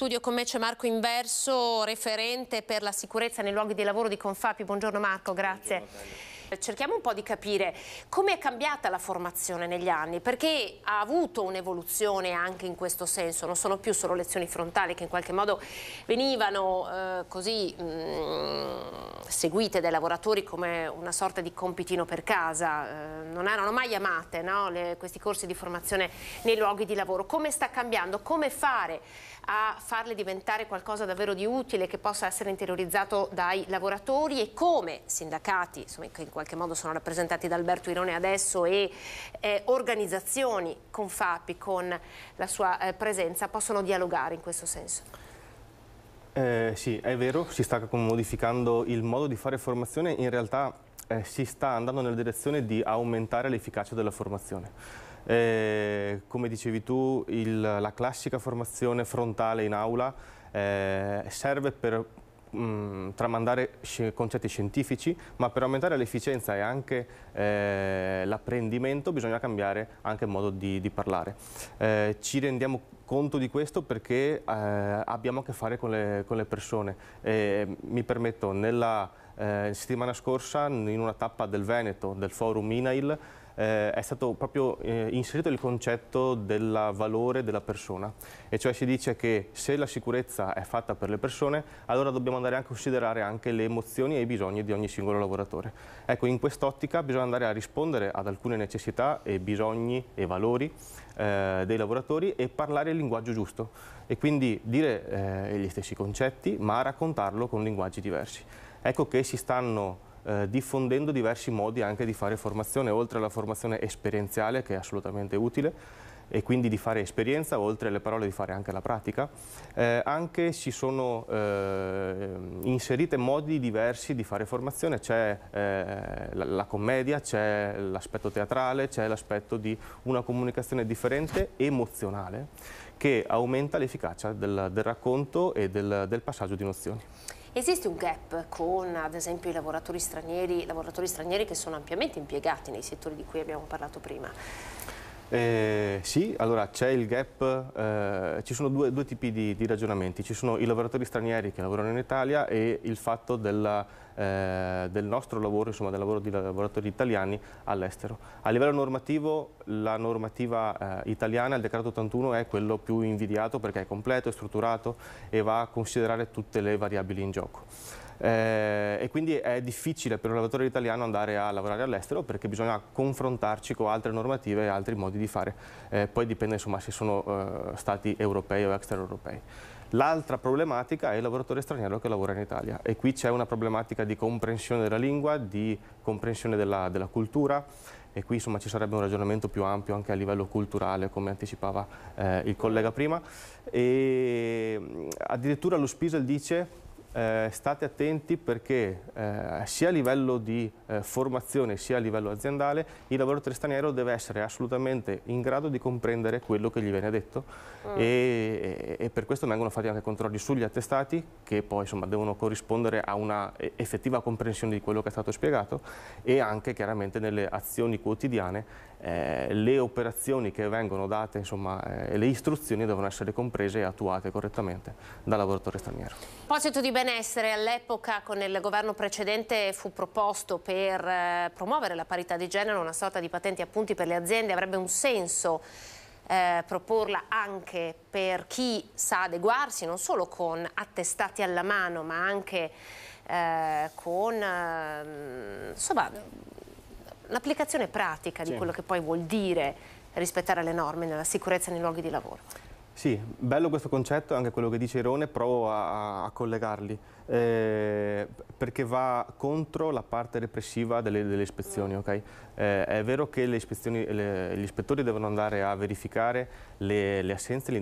studio con me c'è Marco Inverso, referente per la sicurezza nei luoghi di lavoro di Confapi. Buongiorno Marco, grazie. Buongiorno, Cerchiamo un po' di capire come è cambiata la formazione negli anni, perché ha avuto un'evoluzione anche in questo senso, non sono più solo lezioni frontali che in qualche modo venivano eh, così mh, mm, seguite dai lavoratori come una sorta di compitino per casa, eh, non erano mai amate no? Le, questi corsi di formazione nei luoghi di lavoro. Come sta cambiando? Come fare a farle diventare qualcosa davvero di utile che possa essere interiorizzato dai lavoratori e come sindacati, insomma, in qualche qualche modo sono rappresentati da Alberto Irone adesso e eh, organizzazioni con FAPI, con la sua eh, presenza, possono dialogare in questo senso? Eh, sì, è vero, si sta modificando il modo di fare formazione, in realtà eh, si sta andando nella direzione di aumentare l'efficacia della formazione. Eh, come dicevi tu, il, la classica formazione frontale in aula eh, serve per mh, tramandare sci concetti scientifici, ma per aumentare l'efficienza e anche eh, l'apprendimento bisogna cambiare anche il modo di, di parlare. Eh, ci rendiamo conto di questo perché eh, abbiamo a che fare con le, con le persone. mi permetto, nella eh, settimana scorsa in una tappa del Veneto, del forum INAIL, eh, è stato proprio eh, inserito il concetto del valore della persona e cioè si dice che se la sicurezza è fatta per le persone allora dobbiamo andare a considerare anche le emozioni e i bisogni di ogni singolo lavoratore. Ecco, in quest'ottica bisogna andare a rispondere ad alcune necessità e bisogni e valori eh, dei lavoratori e parlare il linguaggio giusto e quindi dire eh, gli stessi concetti ma raccontarlo con linguaggi diversi. Ecco che si stanno eh, diffondendo diversi modi anche di fare formazione, oltre alla formazione esperienziale che è assolutamente utile e quindi di fare esperienza, oltre alle parole di fare anche la pratica, eh, anche si sono eh, inserite modi diversi di fare formazione, c'è eh, la, la, commedia, c'è l'aspetto teatrale, c'è l'aspetto di una comunicazione differente, emozionale, che aumenta l'efficacia del, del, racconto e del, del passaggio di nozioni. Esiste un gap con ad esempio i lavoratori stranieri, lavoratori stranieri che sono ampiamente impiegati nei settori di cui abbiamo parlato prima? Eh, sì, allora c'è il gap, eh, ci sono due, due tipi di, di, ragionamenti, ci sono i lavoratori stranieri che lavorano in Italia e il fatto della, eh, del nostro lavoro, insomma del lavoro di lavoratori italiani all'estero. A livello normativo la normativa eh, italiana, il decreto 81 è quello più invidiato perché è completo, è strutturato e va a considerare tutte le variabili in gioco eh, e quindi è difficile per un lavoratore italiano andare a lavorare all'estero perché bisogna confrontarci con altre normative e altri modi di fare, eh, poi dipende insomma se sono eh, stati europei o extraeuropei. L'altra problematica è il lavoratore straniero che lavora in Italia e qui c'è una problematica di comprensione della lingua, di comprensione della, della cultura e qui insomma, ci sarebbe un ragionamento più ampio anche a livello culturale come anticipava eh, il collega prima e addirittura lo Spisel dice eh, state attenti perché eh, sia a livello di eh, formazione sia a livello aziendale il lavoratore straniero deve essere assolutamente in grado di comprendere quello che gli viene detto mm. e, e, per questo vengono fatti anche controlli sugli attestati che poi insomma, devono corrispondere a una effettiva comprensione di quello che è stato spiegato e anche chiaramente nelle azioni quotidiane eh, le operazioni che vengono date, insomma, eh, le istruzioni devono essere comprese e attuate correttamente dal lavoratore straniero. A proposito di benessere, all'epoca con il governo precedente fu proposto per eh, promuovere la parità di genere una sorta di patenti appunti per le aziende, avrebbe un senso eh, proporla anche per chi sa adeguarsi non solo con attestati alla mano ma anche eh, con eh, insomma, un'applicazione pratica di sì. quello che poi vuol dire rispettare le norme nella sicurezza nei luoghi di lavoro. Sì, bello questo concetto, anche quello che dice Irone, provo a, a collegarli, eh, perché va contro la parte repressiva delle, delle ispezioni. Okay? Eh, è vero che le le, gli ispettori devono andare a verificare le, le assenze,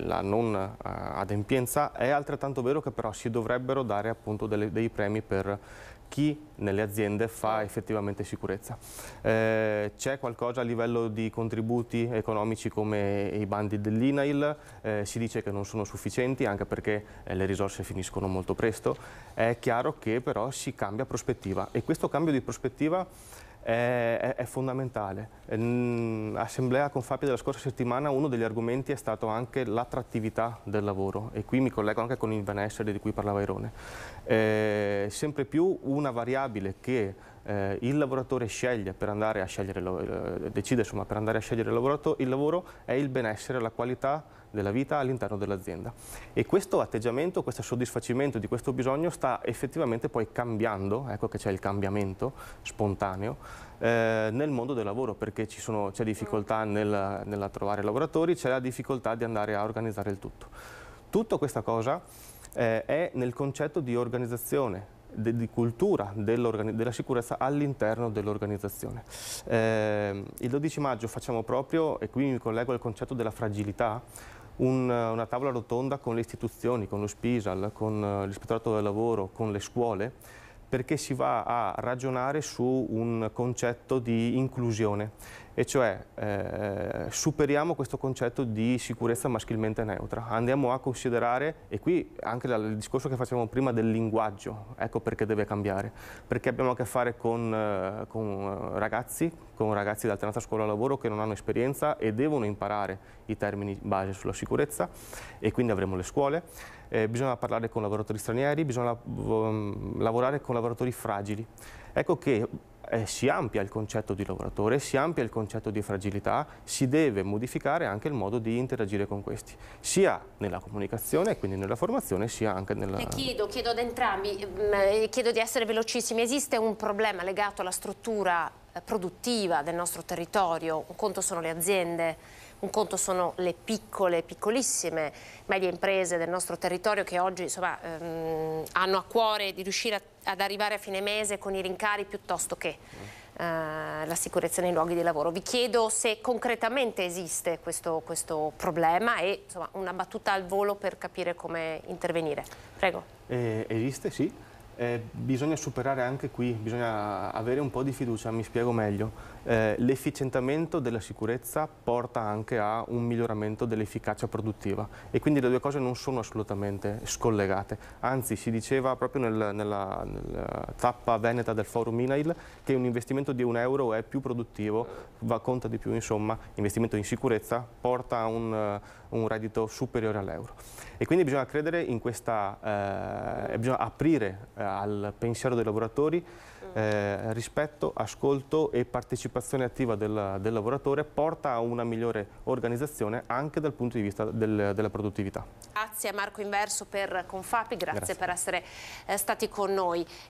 la non eh, adempienza, è altrettanto vero che però si dovrebbero dare appunto delle, dei premi per chi nelle aziende fa effettivamente sicurezza. Eh, c'è qualcosa a livello di contributi economici come i bandi dell'INAIL, eh, si dice che non sono sufficienti anche perché eh, le risorse finiscono molto presto, è chiaro che però si cambia prospettiva e questo cambio di prospettiva è, è fondamentale. Mm, assemblea con Fabio della scorsa settimana uno degli argomenti è stato anche l'attrattività del lavoro e qui mi collego anche con il benessere di cui parlava Irone. Eh, sempre più una variabile che eh, il lavoratore sceglie per andare a scegliere, eh, decide insomma, per andare a scegliere il, lavorato, il lavoro è il benessere, la qualità della vita all'interno dell'azienda. E questo atteggiamento, questo soddisfacimento di questo bisogno sta effettivamente poi cambiando, ecco che c'è il cambiamento spontaneo, eh, nel mondo del lavoro perché c'è difficoltà mm. nel, nella trovare lavoratori, c'è la difficoltà di andare a organizzare il tutto. Tutta questa cosa eh, è nel concetto di organizzazione, de, di cultura della sicurezza all'interno dell'organizzazione. Eh, il 12 maggio facciamo proprio, e qui mi collego al concetto della fragilità, un, una tavola rotonda con le istituzioni, con lo SPISAL, con eh, l'Ispettorato del Lavoro, con le scuole, perché si va a ragionare su un concetto di inclusione e cioè eh, superiamo questo concetto di sicurezza maschilmente neutra, andiamo a considerare, e qui anche dal discorso che facevamo prima del linguaggio, ecco perché deve cambiare, perché abbiamo a che fare con, eh, con eh, ragazzi, con ragazzi di alternanza scuola-lavoro che non hanno esperienza e devono imparare i termini base sulla sicurezza e quindi avremo le scuole, eh, bisogna parlare con lavoratori stranieri, bisogna ehm, lavorare con lavoratori fragili. Ecco che eh, si ampia il concetto di lavoratore, si ampia il concetto di fragilità, si deve modificare anche il modo di interagire con questi, sia nella comunicazione, quindi nella formazione, sia anche nella... E chiedo, chiedo ad entrambi, mm, eh, chiedo di essere velocissimi, esiste un problema legato alla struttura eh, produttiva del nostro territorio? Un conto sono le aziende, un conto sono le piccole, piccolissime, medie imprese del nostro territorio che oggi insomma, ehm, hanno a cuore di riuscire a, ad arrivare a fine mese con i rincari piuttosto che eh, la sicurezza nei luoghi di lavoro. Vi chiedo se concretamente esiste questo, questo problema e insomma, una battuta al volo per capire come intervenire. Prego. Eh, esiste, sì eh, bisogna superare anche qui, bisogna avere un po' di fiducia, mi spiego meglio. Eh, L'efficientamento della sicurezza porta anche a un miglioramento dell'efficacia produttiva e quindi le due cose non sono assolutamente scollegate. Anzi, si diceva proprio nel, nella, nella, tappa veneta del forum INAIL che un investimento di un euro è più produttivo, va, conta di più, insomma, investimento in sicurezza porta a un, eh, un reddito superiore all'euro. E quindi bisogna credere in questa, eh, bisogna aprire eh, eh, al pensiero dei lavoratori mm. eh, rispetto, ascolto e partecipazione attiva del, del, lavoratore porta a una migliore organizzazione anche dal punto di vista del, della produttività. Grazie a Marco Inverso per Confapi, grazie, grazie. per essere eh, stati con noi.